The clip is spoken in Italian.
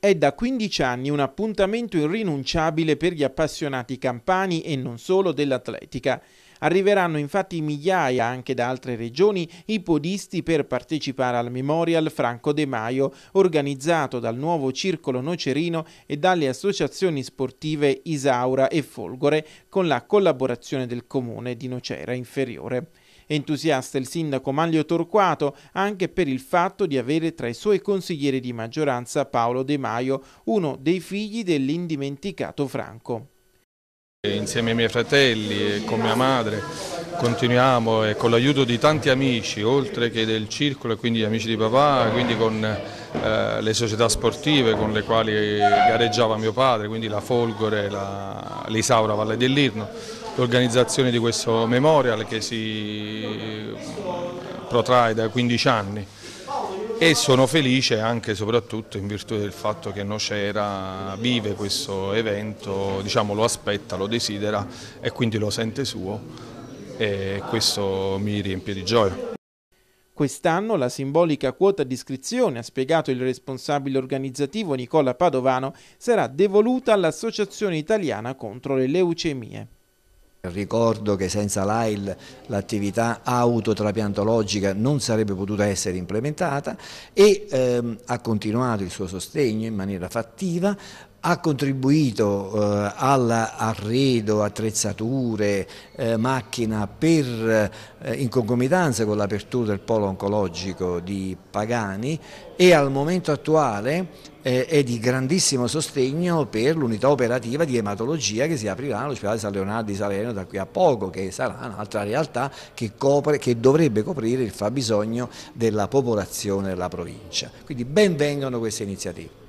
È da 15 anni un appuntamento irrinunciabile per gli appassionati campani e non solo dell'atletica. Arriveranno infatti migliaia anche da altre regioni i podisti per partecipare al Memorial Franco De Maio, organizzato dal nuovo Circolo Nocerino e dalle associazioni sportive Isaura e Folgore, con la collaborazione del comune di Nocera Inferiore. Entusiasta il sindaco Manlio Torquato anche per il fatto di avere tra i suoi consiglieri di maggioranza Paolo De Maio, uno dei figli dell'indimenticato Franco. Insieme ai miei fratelli e con mia madre continuiamo e con l'aiuto di tanti amici, oltre che del circolo e quindi amici di papà, quindi con eh, le società sportive con le quali gareggiava mio padre, quindi la Folgore, la, l'Isaura Valle dell'Irno, l'organizzazione di questo memorial che si eh, protrae da 15 anni e sono felice anche e soprattutto in virtù del fatto che Nocera vive questo evento, diciamo, lo aspetta, lo desidera e quindi lo sente suo e questo mi riempie di gioia. Quest'anno la simbolica quota di iscrizione, ha spiegato il responsabile organizzativo Nicola Padovano, sarà devoluta all'Associazione Italiana contro le leucemie. Ricordo che senza l'AIL l'attività autotrapiantologica non sarebbe potuta essere implementata e ehm, ha continuato il suo sostegno in maniera fattiva ha contribuito eh, all'arredo, attrezzature, eh, macchina per, eh, in concomitanza con l'apertura del polo oncologico di Pagani e al momento attuale eh, è di grandissimo sostegno per l'unità operativa di ematologia che si aprirà all'ospedale San Leonardo di Salerno da qui a poco, che sarà un'altra realtà che, copre, che dovrebbe coprire il fabbisogno della popolazione della provincia. Quindi ben vengano queste iniziative.